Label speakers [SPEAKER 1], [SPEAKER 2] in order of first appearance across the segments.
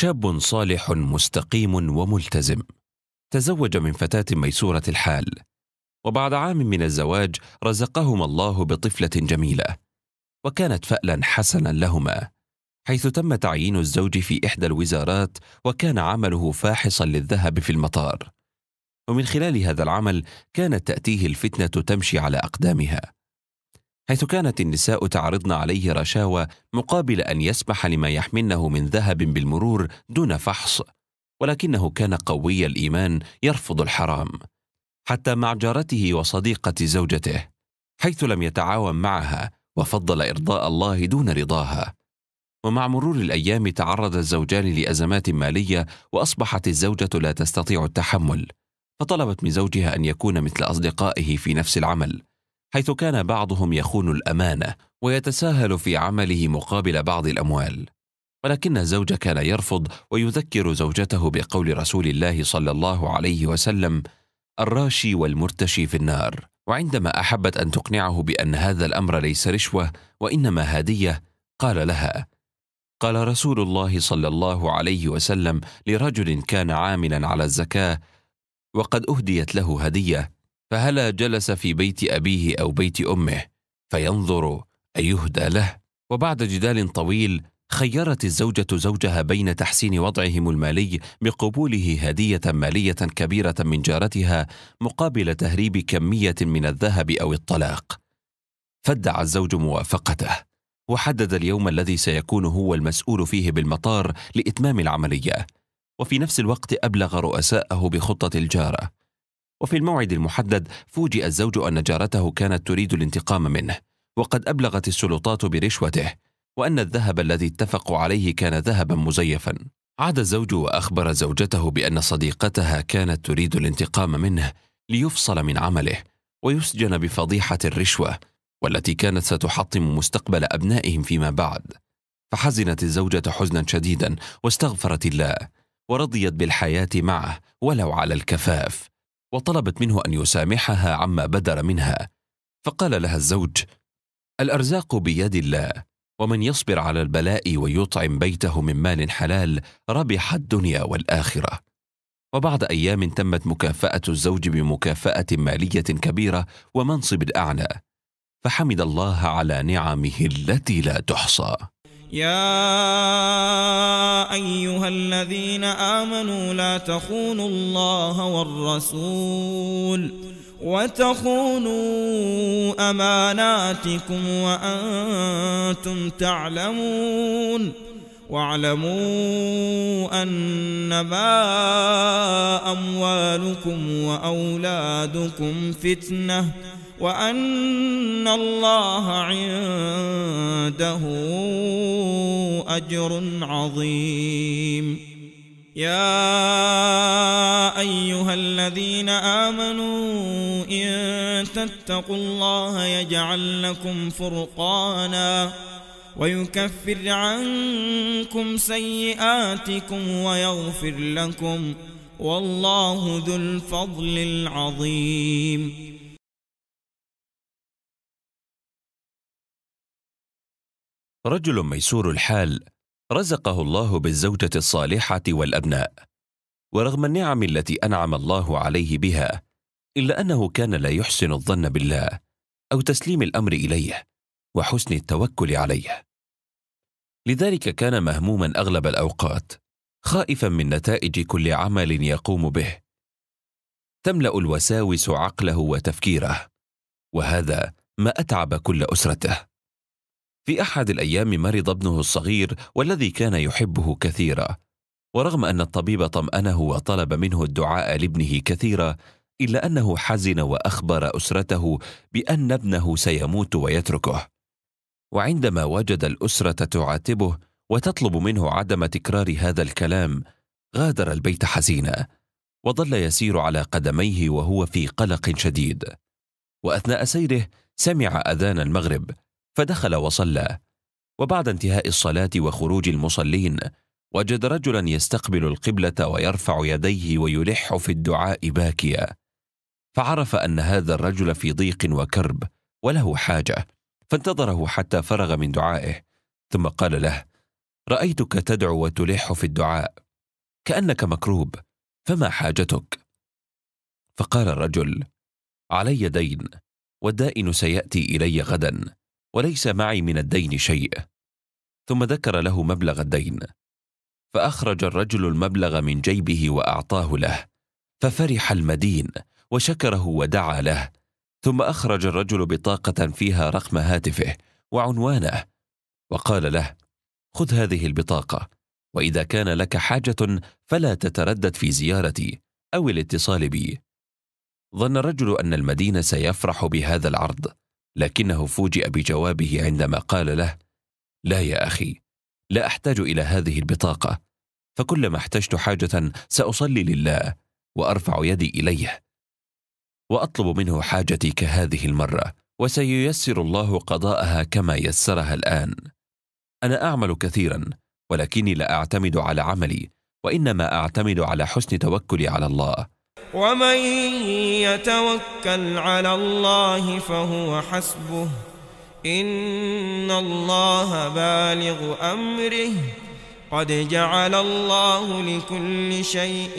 [SPEAKER 1] شاب صالح مستقيم وملتزم تزوج من فتاه ميسوره الحال وبعد عام من الزواج رزقهما الله بطفله جميله وكانت فألا حسنا لهما حيث تم تعيين الزوج في إحدى الوزارات وكان عمله فاحصا للذهب في المطار ومن خلال هذا العمل كانت تأتيه الفتنة تمشي على أقدامها حيث كانت النساء تعرضن عليه رشاوى مقابل أن يسمح لما يحملنه من ذهب بالمرور دون فحص ولكنه كان قوي الإيمان يرفض الحرام حتى مع جارته وصديقة زوجته حيث لم يتعاون معها وفضل إرضاء الله دون رضاها ومع مرور الأيام تعرض الزوجان لأزمات مالية وأصبحت الزوجة لا تستطيع التحمل فطلبت من زوجها أن يكون مثل أصدقائه في نفس العمل حيث كان بعضهم يخون الامانه ويتساهل في عمله مقابل بعض الاموال ولكن الزوج كان يرفض ويذكر زوجته بقول رسول الله صلى الله عليه وسلم الراشي والمرتشي في النار وعندما احبت ان تقنعه بان هذا الامر ليس رشوه وانما هديه قال لها قال رسول الله صلى الله عليه وسلم لرجل كان عاملا على الزكاه وقد اهديت له هديه فهلا جلس في بيت أبيه أو بيت أمه فينظر أيهدى له وبعد جدال طويل خيرت الزوجة زوجها بين تحسين وضعهم المالي بقبوله هدية مالية كبيرة من جارتها مقابل تهريب كمية من الذهب أو الطلاق. فادعى الزوج موافقته، وحدد اليوم الذي سيكون هو المسؤول فيه بالمطار لإتمام العملية، وفي نفس الوقت أبلغ رؤساءه بخطة الجارة، وفي الموعد المحدد فوجئ الزوج أن جارته كانت تريد الانتقام منه وقد أبلغت السلطات برشوته وأن الذهب الذي اتفقوا عليه كان ذهبا مزيفا عاد الزوج وأخبر زوجته بأن صديقتها كانت تريد الانتقام منه ليفصل من عمله ويسجن بفضيحة الرشوة والتي كانت ستحطم مستقبل أبنائهم فيما بعد فحزنت الزوجة حزنا شديدا واستغفرت الله ورضيت بالحياة معه ولو على الكفاف وطلبت منه ان يسامحها عما بدر منها فقال لها الزوج الارزاق بيد الله ومن يصبر على البلاء ويطعم بيته من مال حلال ربح الدنيا والاخره وبعد ايام تمت مكافاه الزوج بمكافاه ماليه كبيره ومنصب اعلى فحمد الله على نعمه التي لا تحصى
[SPEAKER 2] يا أيها الذين آمنوا لا تخونوا الله والرسول وتخونوا أماناتكم وأنتم تعلمون واعلموا أنما أموالكم وأولادكم فتنةٌ وأن الله عنده أجر عظيم يا أيها الذين آمنوا إن تتقوا الله يجعل لكم فرقانا ويكفر عنكم سيئاتكم ويغفر لكم والله ذو الفضل العظيم
[SPEAKER 1] رجل ميسور الحال رزقه الله بالزوجه الصالحه والابناء ورغم النعم التي انعم الله عليه بها الا انه كان لا يحسن الظن بالله او تسليم الامر اليه وحسن التوكل عليه لذلك كان مهموما اغلب الاوقات خائفا من نتائج كل عمل يقوم به تملا الوساوس عقله وتفكيره وهذا ما اتعب كل اسرته في احد الايام مرض ابنه الصغير والذي كان يحبه كثيرا ورغم ان الطبيب طمانه وطلب منه الدعاء لابنه كثيرا الا انه حزن واخبر اسرته بان ابنه سيموت ويتركه وعندما وجد الاسره تعاتبه وتطلب منه عدم تكرار هذا الكلام غادر البيت حزينا وظل يسير على قدميه وهو في قلق شديد واثناء سيره سمع اذان المغرب فدخل وصلى وبعد انتهاء الصلاة وخروج المصلين وجد رجلا يستقبل القبلة ويرفع يديه ويلح في الدعاء باكيا فعرف أن هذا الرجل في ضيق وكرب وله حاجة فانتظره حتى فرغ من دعائه ثم قال له رأيتك تدعو وتلح في الدعاء كأنك مكروب فما حاجتك؟ فقال الرجل علي دين والدائن سيأتي إلي غداً وليس معي من الدين شيء ثم ذكر له مبلغ الدين فاخرج الرجل المبلغ من جيبه واعطاه له ففرح المدين وشكره ودعا له ثم اخرج الرجل بطاقه فيها رقم هاتفه وعنوانه وقال له خذ هذه البطاقه واذا كان لك حاجه فلا تتردد في زيارتي او الاتصال بي ظن الرجل ان المدين سيفرح بهذا العرض لكنه فوجئ بجوابه عندما قال له لا يا اخي لا احتاج الى هذه البطاقه فكلما احتجت حاجه ساصلي لله وارفع يدي اليه واطلب منه حاجتي كهذه المره وسييسر الله قضاءها كما يسرها الان انا اعمل كثيرا ولكني لا اعتمد على عملي وانما اعتمد على حسن توكلي على الله
[SPEAKER 2] ومن يتوكل على الله فهو حسبه إن الله بالغ أمره قد جعل الله لكل شيء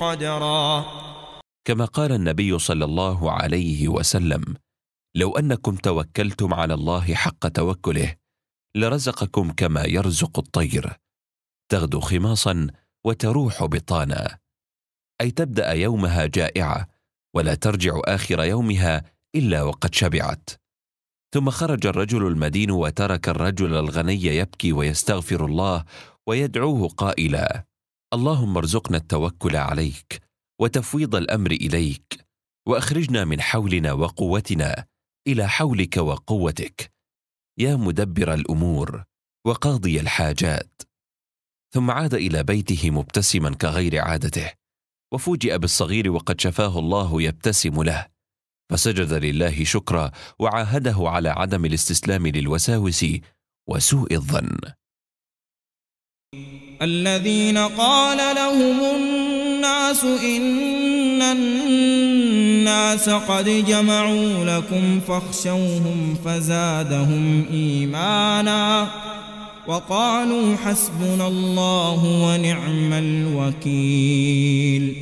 [SPEAKER 2] قدرا
[SPEAKER 1] كما قال النبي صلى الله عليه وسلم لو أنكم توكلتم على الله حق توكله لرزقكم كما يرزق الطير تغدو خماصا وتروح بطانا أي تبدأ يومها جائعة ولا ترجع آخر يومها إلا وقد شبعت ثم خرج الرجل المدين وترك الرجل الغني يبكي ويستغفر الله ويدعوه قائلا اللهم ارزقنا التوكل عليك وتفويض الامر اليك واخرجنا من حولنا وقوتنا الى حولك وقوتك يا مدبر الامور وقاضي الحاجات ثم عاد الى بيته مبتسما كغير عادته وفوجئ بالصغير وقد شفاه الله يبتسم له فسجد لله شكرا وعاهده على عدم الاستسلام للوساوس وسوء الظن
[SPEAKER 2] الذين قال لهم الناس إن الناس قد جمعوا لكم فاخشوهم فزادهم إيمانا وقالوا حسبنا الله ونعم الوكيل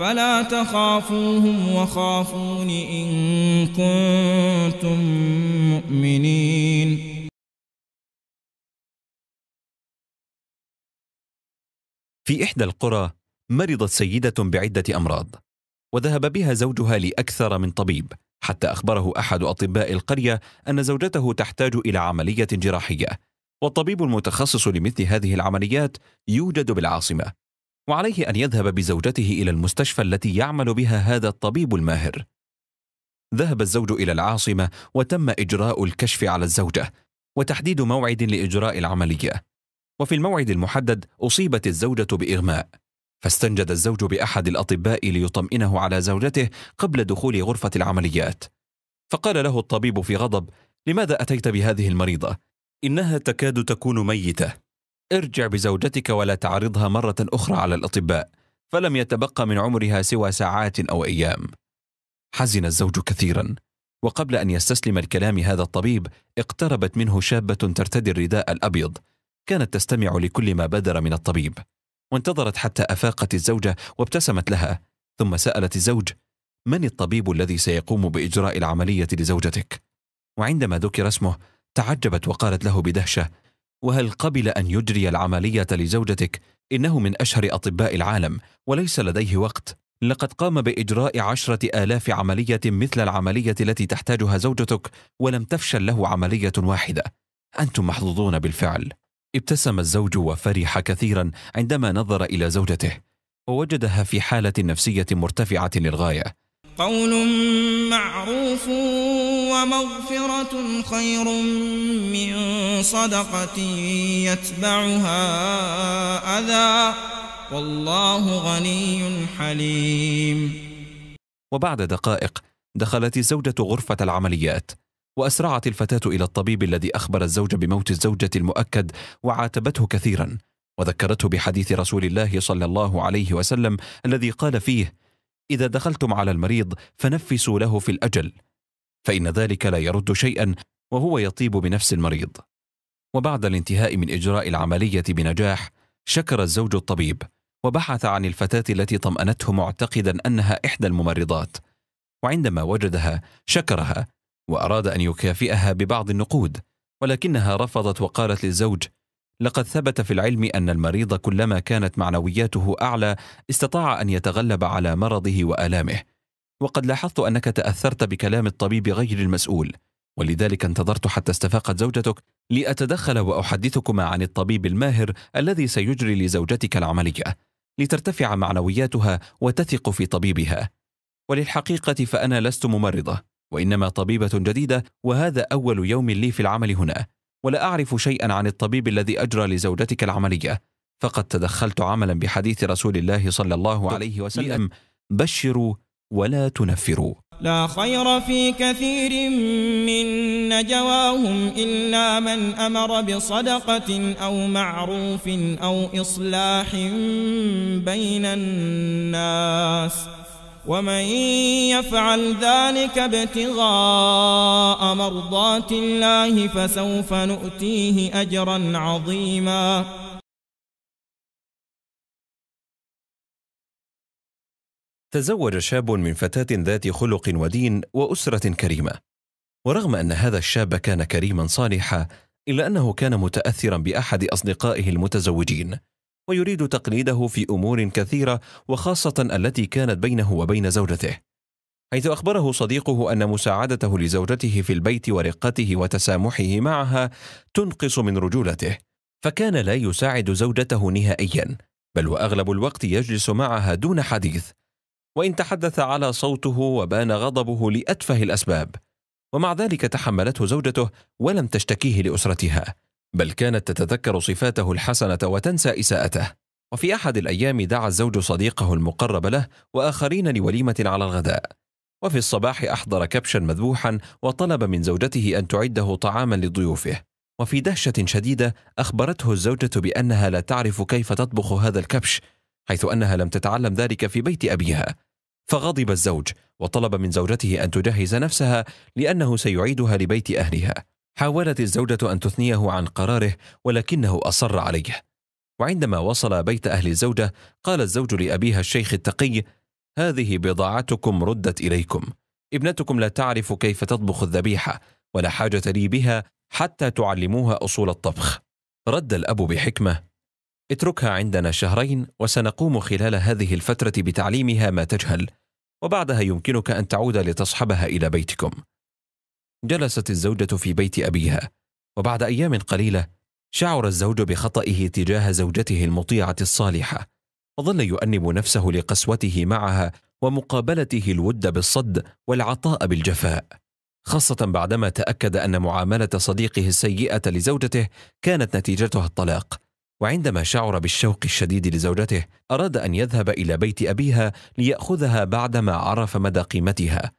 [SPEAKER 2] فلا تخافوهم وخافون إن كنتم مؤمنين
[SPEAKER 1] في إحدى القرى مرضت سيدة بعدة أمراض وذهب بها زوجها لأكثر من طبيب حتى أخبره أحد أطباء القرية أن زوجته تحتاج إلى عملية جراحية والطبيب المتخصص لمثل هذه العمليات يوجد بالعاصمة وعليه أن يذهب بزوجته إلى المستشفى التي يعمل بها هذا الطبيب الماهر. ذهب الزوج إلى العاصمة وتم إجراء الكشف على الزوجة وتحديد موعد لإجراء العملية. وفي الموعد المحدد أصيبت الزوجة بإغماء. فاستنجد الزوج بأحد الأطباء ليطمئنه على زوجته قبل دخول غرفة العمليات. فقال له الطبيب في غضب: لماذا أتيت بهذه المريضة؟ إنها تكاد تكون ميتة ارجع بزوجتك ولا تعرضها مرة أخرى على الأطباء فلم يتبقى من عمرها سوى ساعات أو أيام حزن الزوج كثيرا وقبل أن يستسلم الكلام هذا الطبيب اقتربت منه شابة ترتدي الرداء الأبيض كانت تستمع لكل ما بدر من الطبيب وانتظرت حتى أفاقت الزوجة وابتسمت لها ثم سألت الزوج من الطبيب الذي سيقوم بإجراء العملية لزوجتك؟ وعندما ذكر اسمه تعجبت وقالت له بدهشة وهل قبل أن يجري العملية لزوجتك؟ إنه من أشهر أطباء العالم وليس لديه وقت لقد قام بإجراء عشرة آلاف عملية مثل العملية التي تحتاجها زوجتك ولم تفشل له عملية واحدة أنتم محظوظون بالفعل ابتسم الزوج وفرح كثيرا عندما نظر إلى زوجته ووجدها في حالة نفسية مرتفعة للغاية
[SPEAKER 2] قول معروف ومغفرة خير من صدقة يتبعها أذى والله
[SPEAKER 1] غني حليم وبعد دقائق دخلت الزوجة غرفة العمليات وأسرعت الفتاة إلى الطبيب الذي أخبر الزوج بموت الزوجة المؤكد وعاتبته كثيرا وذكرته بحديث رسول الله صلى الله عليه وسلم الذي قال فيه إذا دخلتم على المريض فنفسوا له في الأجل فإن ذلك لا يرد شيئا وهو يطيب بنفس المريض وبعد الانتهاء من إجراء العملية بنجاح شكر الزوج الطبيب وبحث عن الفتاة التي طمأنته معتقدا أنها إحدى الممرضات وعندما وجدها شكرها وأراد أن يكافئها ببعض النقود ولكنها رفضت وقالت للزوج لقد ثبت في العلم ان المريض كلما كانت معنوياته اعلى استطاع ان يتغلب على مرضه والامه وقد لاحظت انك تاثرت بكلام الطبيب غير المسؤول ولذلك انتظرت حتى استفاقت زوجتك لاتدخل واحدثكما عن الطبيب الماهر الذي سيجري لزوجتك العمليه لترتفع معنوياتها وتثق في طبيبها وللحقيقه فانا لست ممرضه وانما طبيبه جديده وهذا اول يوم لي في العمل هنا ولا أعرف شيئا عن الطبيب الذي أجرى لزوجتك العملية فقد تدخلت عملا بحديث رسول الله صلى الله عليه وسلم بشروا ولا تنفروا
[SPEAKER 2] لا خير في كثير من نجواهم إلا من أمر بصدقة أو معروف أو إصلاح بين الناس ومن يفعل ذلك ابتغاء مرضات الله فسوف نؤتيه أجرا عظيما
[SPEAKER 1] تزوج شاب من فتاة ذات خلق ودين وأسرة كريمة ورغم أن هذا الشاب كان كريما صالحا إلا أنه كان متأثرا بأحد أصدقائه المتزوجين ويريد تقليده في امور كثيره وخاصه التي كانت بينه وبين زوجته حيث اخبره صديقه ان مساعدته لزوجته في البيت ورقته وتسامحه معها تنقص من رجولته فكان لا يساعد زوجته نهائيا بل واغلب الوقت يجلس معها دون حديث وان تحدث على صوته وبان غضبه لاتفه الاسباب ومع ذلك تحملته زوجته ولم تشتكيه لاسرتها بل كانت تتذكر صفاته الحسنة وتنسى إساءته وفي أحد الأيام دعا الزوج صديقه المقرب له وآخرين لوليمة على الغداء وفي الصباح أحضر كبشا مذبوحا وطلب من زوجته أن تعده طعاما لضيوفه وفي دهشة شديدة أخبرته الزوجة بأنها لا تعرف كيف تطبخ هذا الكبش حيث أنها لم تتعلم ذلك في بيت أبيها فغضب الزوج وطلب من زوجته أن تجهز نفسها لأنه سيعيدها لبيت أهلها حاولت الزوجة أن تثنيه عن قراره ولكنه أصر عليه وعندما وصل بيت أهل الزوجة قال الزوج لأبيها الشيخ التقي هذه بضاعتكم ردت إليكم ابنتكم لا تعرف كيف تطبخ الذبيحة ولا حاجة لي بها حتى تعلموها أصول الطبخ رد الأب بحكمة اتركها عندنا شهرين وسنقوم خلال هذه الفترة بتعليمها ما تجهل وبعدها يمكنك أن تعود لتصحبها إلى بيتكم جلست الزوجة في بيت أبيها وبعد أيام قليلة شعر الزوج بخطئه تجاه زوجته المطيعة الصالحة وظل يؤنب نفسه لقسوته معها ومقابلته الود بالصد والعطاء بالجفاء خاصة بعدما تأكد أن معاملة صديقه السيئة لزوجته كانت نتيجتها الطلاق وعندما شعر بالشوق الشديد لزوجته أراد أن يذهب إلى بيت أبيها ليأخذها بعدما عرف مدى قيمتها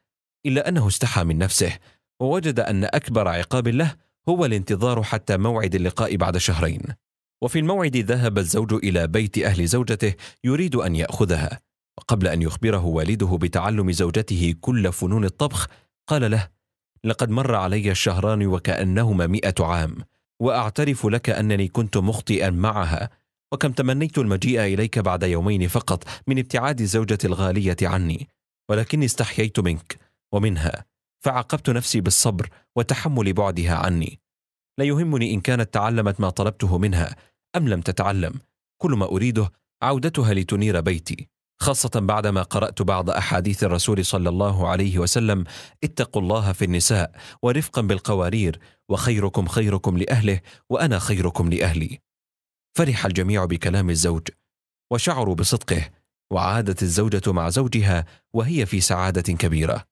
[SPEAKER 1] إلا أنه استحى من نفسه ووجد أن أكبر عقاب له هو الانتظار حتى موعد اللقاء بعد شهرين وفي الموعد ذهب الزوج إلى بيت أهل زوجته يريد أن يأخذها وقبل أن يخبره والده بتعلم زوجته كل فنون الطبخ قال له لقد مر علي الشهران وكأنهما مئة عام وأعترف لك أنني كنت مخطئا معها وكم تمنيت المجيء إليك بعد يومين فقط من ابتعاد زوجتي الغالية عني ولكني استحييت منك ومنها فعاقبت نفسي بالصبر وتحمل بعدها عني لا يهمني ان كانت تعلمت ما طلبته منها ام لم تتعلم كل ما اريده عودتها لتنير بيتي خاصه بعدما قرات بعض احاديث الرسول صلى الله عليه وسلم اتقوا الله في النساء ورفقا بالقوارير وخيركم خيركم لاهله وانا خيركم لاهلي فرح الجميع بكلام الزوج وشعروا بصدقه وعادت الزوجه مع زوجها وهي في سعاده كبيره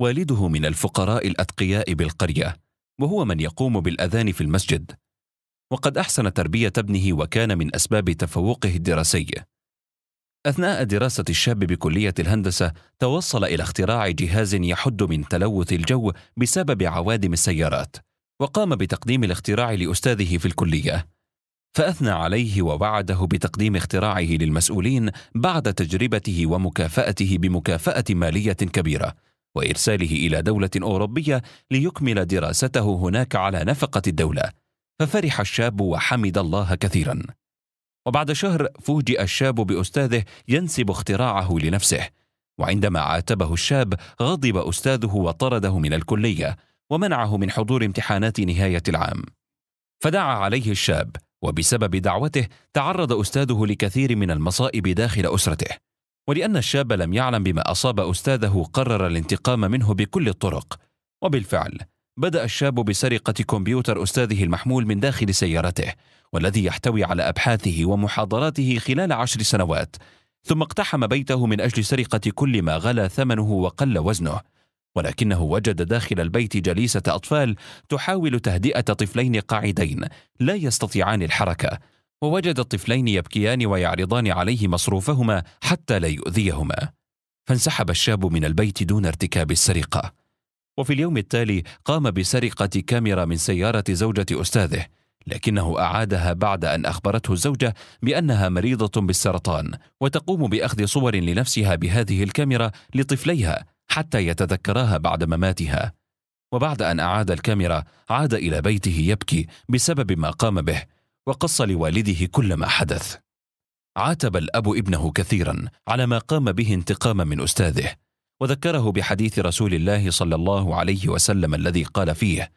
[SPEAKER 1] والده من الفقراء الاتقياء بالقريه وهو من يقوم بالاذان في المسجد وقد احسن تربيه ابنه وكان من اسباب تفوقه الدراسي اثناء دراسه الشاب بكليه الهندسه توصل الى اختراع جهاز يحد من تلوث الجو بسبب عوادم السيارات وقام بتقديم الاختراع لاستاذه في الكليه فاثنى عليه ووعده بتقديم اختراعه للمسؤولين بعد تجربته ومكافاته بمكافاه ماليه كبيره وإرساله إلى دولة أوروبية ليكمل دراسته هناك على نفقة الدولة ففرح الشاب وحمد الله كثيرا وبعد شهر فوجئ الشاب بأستاذه ينسب اختراعه لنفسه وعندما عاتبه الشاب غضب أستاذه وطرده من الكلية ومنعه من حضور امتحانات نهاية العام فدعا عليه الشاب وبسبب دعوته تعرض أستاذه لكثير من المصائب داخل أسرته ولأن الشاب لم يعلم بما أصاب أستاذه قرر الانتقام منه بكل الطرق وبالفعل بدأ الشاب بسرقة كمبيوتر أستاذه المحمول من داخل سيارته والذي يحتوي على أبحاثه ومحاضراته خلال عشر سنوات ثم اقتحم بيته من أجل سرقة كل ما غلا ثمنه وقل وزنه ولكنه وجد داخل البيت جليسة أطفال تحاول تهدئة طفلين قاعدين لا يستطيعان الحركة ووجد الطفلين يبكيان ويعرضان عليه مصروفهما حتى لا يؤذيهما فانسحب الشاب من البيت دون ارتكاب السرقه وفي اليوم التالي قام بسرقه كاميرا من سياره زوجه استاذه لكنه اعادها بعد ان اخبرته الزوجه بانها مريضه بالسرطان وتقوم باخذ صور لنفسها بهذه الكاميرا لطفليها حتى يتذكراها بعد مماتها وبعد ان اعاد الكاميرا عاد الى بيته يبكي بسبب ما قام به وقص لوالده كل ما حدث عاتب الاب ابنه كثيرا على ما قام به انتقاما من استاذه وذكره بحديث رسول الله صلى الله عليه وسلم الذي قال فيه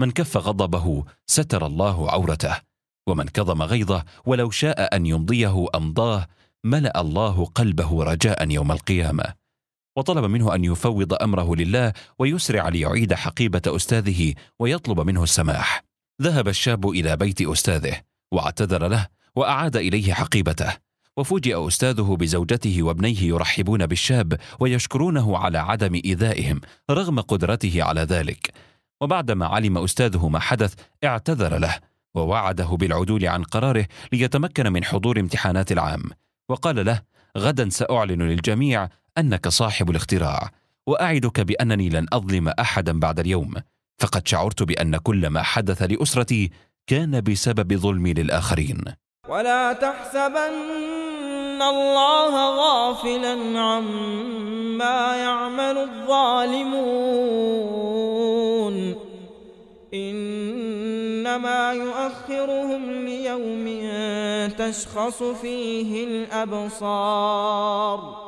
[SPEAKER 1] من كف غضبه ستر الله عورته ومن كظم غيظه ولو شاء ان يمضيه امضاه ملا الله قلبه رجاء يوم القيامه وطلب منه ان يفوض امره لله ويسرع ليعيد حقيبه استاذه ويطلب منه السماح ذهب الشاب إلى بيت أستاذه واعتذر له وأعاد إليه حقيبته وفوجئ أستاذه بزوجته وابنيه يرحبون بالشاب ويشكرونه على عدم إيذائهم رغم قدرته على ذلك وبعدما علم أستاذه ما حدث اعتذر له ووعده بالعدول عن قراره ليتمكن من حضور امتحانات العام وقال له غدا سأعلن للجميع أنك صاحب الاختراع وأعدك بأنني لن أظلم أحدا بعد اليوم فقد شعرت بأن كل ما حدث لأسرتي كان بسبب ظلمي للآخرين
[SPEAKER 2] ولا تحسبن الله غافلا عما يعمل الظالمون إنما يؤخرهم ليوم تشخص فيه الأبصار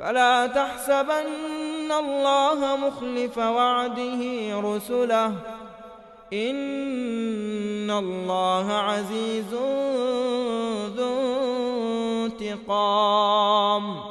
[SPEAKER 2] فلا تحسبن الله مخلف وعده رسله إن الله عزيز ذو انتقام